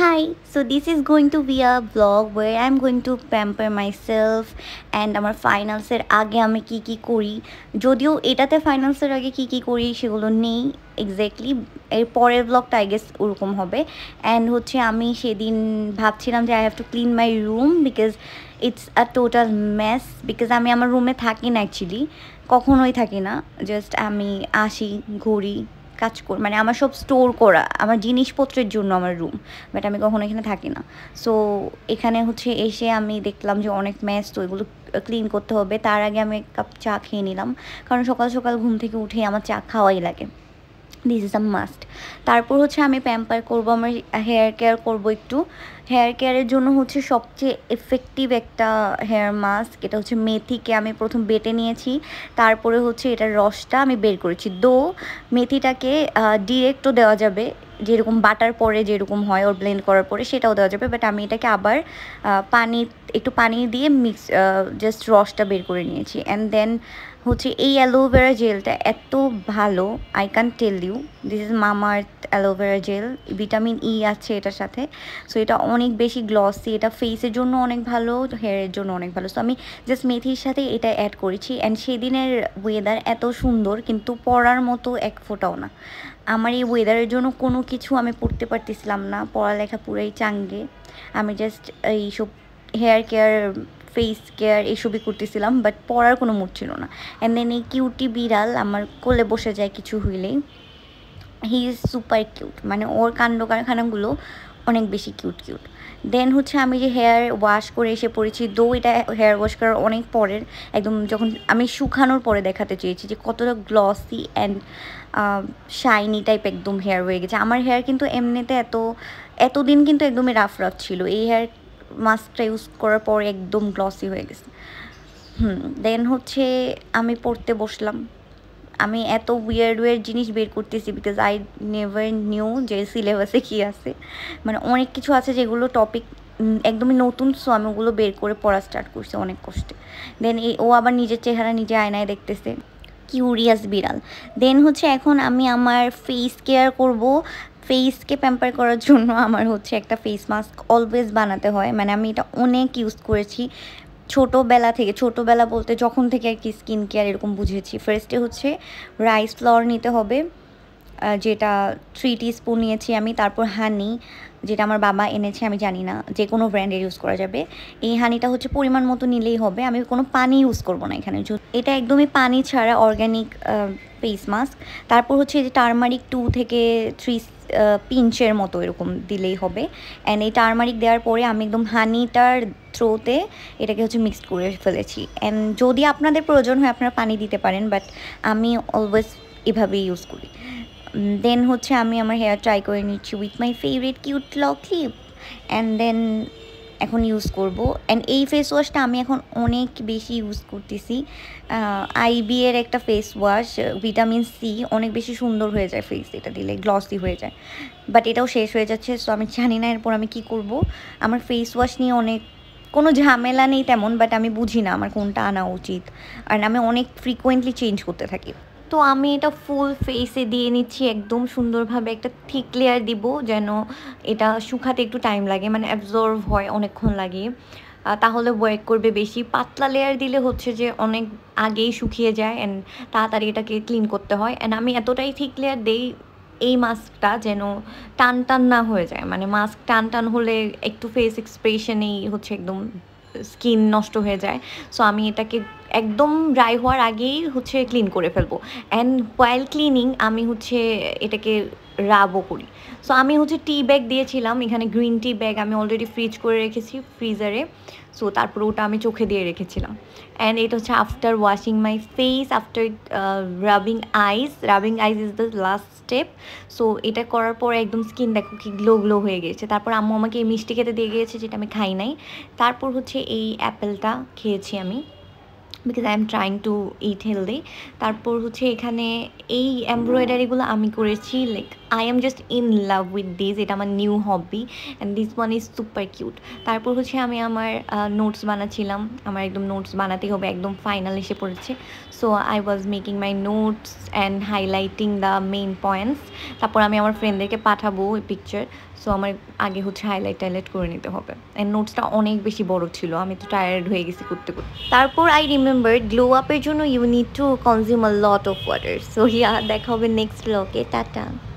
Hi, so this is going to be a vlog where I'm going to pamper myself and আমার ফাইনালসের আগে আমি কি কি করি যদিও এটাতে ফাইনালসের আগে কি কি করি সেগুলো নেই এক্স্যাক্টলি এর পরের ব্লগটা আই গেস ওরকম হবে অ্যান্ড হচ্ছে আমি সেদিন ভাবছিলাম যে I have to clean my room because it's a total mess because আমি আমার রুমে থাকি না অ্যাকচুয়ালি কখনোই থাকি না জাস্ট আমি আসি ঘুরি কাজ কর মানে আমার সব স্টোর করা আমার জিনিসপত্রের জন্য আমার রুম বাট আমি কখনো এখানে থাকি না সো এখানে হচ্ছে এসে আমি দেখলাম যে অনেক ম্যাচ তো এগুলো ক্লিন করতে হবে তার আগে আমি এক কাপ চা খেয়ে নিলাম কারণ সকাল সকাল ঘুম থেকে উঠে আমার চা খাওয়াই লাগে দিস ইজ আ মাস্ট তারপর হচ্ছে আমি প্যাম্পার করবো আমার হেয়ার কেয়ার করবো একটু হেয়ার কেয়ারের জন্য হচ্ছে সবচেয়ে এফেক্টিভ একটা হেয়ার মাস্ক এটা হচ্ছে মেথিকে আমি প্রথম বেটে নিয়েছি তারপরে হচ্ছে এটার রসটা আমি বের করেছি দো মেথিটাকে ডিরেক্টও দেওয়া যাবে যেরকম বাটার পরে যেরকম হয় ওর ব্লেন্ড করার পরে সেটাও দেওয়া যাবে বাট আমি এটাকে আবার পানি একটু পানি দিয়ে মিক্স জাস্ট রসটা বের করে নিয়েছি অ্যান্ড দেন হচ্ছে এই অ্যালোভেরা জেলটা এত ভালো I can tell you this is Mamaearth aloe vera gel vitamin E আছে এটার সাথে সো এটা অনেক বেশি গ্লসি এটা ফেসের জন্য অনেক ভালো হেয়ারের জন্য অনেক ভালো সো আমি জাস্ট মেথির সাথে এটা অ্যাড করেছি অ্যান্ড সেদিনের ওয়েদার এত সুন্দর কিন্তু পরার মতো এক ফোটাও না আমার এই ওয়েদারের জন্য কোনো কিছু আমি পড়তে পারতেছিলাম না পড়ালেখা পুরাই চাঙ্গে আমি জাস্ট এইসব হেয়ার কেয়ার ফেস কেয়ার এইসবই করতেছিলাম বাট পড়ার কোনো মুড ছিল না অ্যান্ড দেন এই কিউটি বিড়াল আমার কোলে বসে যায় কিছু হইলেই হি ইজ সুপার কিউট মানে ওর কাণ্ড কারখানাগুলো অনেক বেশি কিউট কিউট দেন হচ্ছে আমি যে হেয়ার ওয়াশ করে এসে পড়েছি দো এটা হেয়ার ওয়াশ করার অনেক পরের একদম যখন আমি শুকানোর পরে দেখাতে চেয়েছি যে কতটা গ্লসি অ্যান্ড শাইনি টাইপ একদম হেয়ার হয়ে গেছে আমার হেয়ার কিন্তু এমনিতে এত এতদিন কিন্তু একদমই রাফ রাফ ছিল এই হেয়ার মাস্কটা ইউজ করার পরে একদম গ্লসি হয়ে গেছে হুম দেন হচ্ছে আমি পড়তে বসলাম আমি এত উইয়ার্ড উইয়ার্ড জিনিস বের করতেছি বিকজ আই নেভার নিউ যে সিলেবাসে কী আছে মানে অনেক কিছু আছে যেগুলো টপিক একদমই নতুন সো আমি ওগুলো বের করে পড়া স্টার্ট করছি অনেক কষ্টে দেন এই ও আবার নিজের চেহারা নিজে আয়নায় দেখতেছে কিউরিয়াস বিড়াল দেন হচ্ছে এখন আমি আমার ফেস কেয়ার করব ফেসকে প্যাম্পার করার জন্য আমার হচ্ছে একটা ফেস মাস্ক অলওয়েজ বানাতে হয় মানে আমি এটা অনেক ইউজ করেছি ছোটোবেলা থেকে ছোটোবেলা বলতে যখন থেকে আর কি স্কিন কেয়ার এরকম বুঝেছি ফার্স্টে হচ্ছে রাইস ফ্লাওয়ার নিতে হবে যেটা থ্রি টি স্পুন নিয়েছি আমি তারপর হানি যেটা আমার বাবা এনেছে আমি জানি না যে কোনো ব্র্যান্ডের ইউজ করা যাবে এই হানিটা হচ্ছে পরিমাণ মতো নিলেই হবে আমি কোনো পানি ইউজ করব না এখানে এটা একদমই পানি ছাড়া অর্গ্যানিক ফেস মাস্ক তারপর হচ্ছে যে টারমারিক টু থেকে থ্রি পিঞ্চের মতো এরকম দিলেই হবে অ্যান্ড এই টারমারিক দেওয়ার পরে আমি একদম হানিটার থ্রোতে এটাকে হচ্ছে মিক্সড করে ফেলেছি অ্যান্ড যদি আপনাদের প্রয়োজন হয় আপনারা পানি দিতে পারেন বাট আমি অলওয়েজ এভাবেই ইউজ করি দেন হচ্ছে আমি আমার হেয়ার ট্রাই করে নিচ্ছি with my favourite cute lock lip and then এখন ইউজ করব অ্যান্ড এই ফেস ওয়াশটা আমি এখন অনেক বেশি ইউজ করতেছি আইবি এর একটা ফেস ওয়াশ ভিটামিন সি অনেক বেশি সুন্দর হয়ে যায় ফেস এটা দিলে গ্লসি হয়ে যায় বাট এটাও শেষ হয়ে যাচ্ছে সো আমি জানি না এরপর আমি কি করব আমার ফেস ওয়াশ নিয়ে অনেক কোনো ঝামেলা নেই তেমন বাট আমি বুঝি না আমার কোনটা আনা উচিত আর আমি অনেক ফ্রিকোয়েন্টলি চেঞ্জ করতে থাকি তো আমি এটা ফুল ফেসে দিয়ে নিচ্ছি একদম সুন্দরভাবে একটা থিক লেয়ার দিব যেন এটা শুকাতে একটু টাইম লাগে মানে অ্যাবজর্ভ হয় অনেকক্ষণ লাগে তাহলে ওয়েক করবে বেশি পাতলা লেয়ার দিলে হচ্ছে যে অনেক আগেই শুকিয়ে যায় অ্যান্ড তাড়াতাড়ি এটাকে ক্লিন করতে হয় অ্যান্ড আমি এতটাই থিক লেয়ার দেই এই মাস্কটা যেন টান টান না হয়ে যায় মানে মাস্ক টান টান হলে একটু ফেস এক্সপ্রেশনেই হচ্ছে একদম স্কিন নষ্ট হয়ে যায় সো আমি এটাকে একদম ড্রাই হওয়ার আগেই হচ্ছে ক্লিন করে ফেলবো অ্যান্ড ওয়াইল ক্লিনিং আমি হচ্ছে এটাকে রাবও করি সো আমি হচ্ছে টি ব্যাগ দিয়েছিলাম এখানে গ্রিন টি ব্যাগ আমি অলরেডি ফ্রিজ করে রেখেছি ফ্রিজারে সো তারপর ওটা আমি চোখে দিয়ে রেখেছিলাম অ্যান্ড এটা হচ্ছে after washing my face after rubbing ice rubbing ice is the last step so এটা করার পর একদম স্কিন দেখো কি গ্লো গ্লো হয়ে গেছে তারপর আম্মু আমাকে এই মিষ্টি খেতে দিয়ে গিয়েছে যেটা আমি খাই নাই তারপর হচ্ছে এই অ্যাপেলটা খেয়েছি আমি because I am trying to eat healthy তারপর হচ্ছে এখানে এই এমব্রয়ডারিগুলো আমি করেছি like I am just in love with this এটা আমার new hobby and this one is super cute তারপর হচ্ছে আমি আমার নোটস বানাচ্ছিলাম আমার একদম নোটস বানাতেই হবে একদম ফাইনাল এসে পড়েছে so I was making my notes and highlighting the main points তারপর আমি আমার ফ্রেন্ডদেরকে পাঠাবো ওই পিকচার সো আমার আগে হচ্ছে হাইলাইট টাইলাইট করে নিতে হবে অ্যান্ড নোটসটা অনেক বেশি বড় ছিল আমি তো টায়ার্ড হয়ে গেছি করতে করতে তারপর আই রিমেম্বার গ্লো আপের জন্য you need to consume a lot of water so yeah দেখা হবে নেক্সট ব্লকে টাটা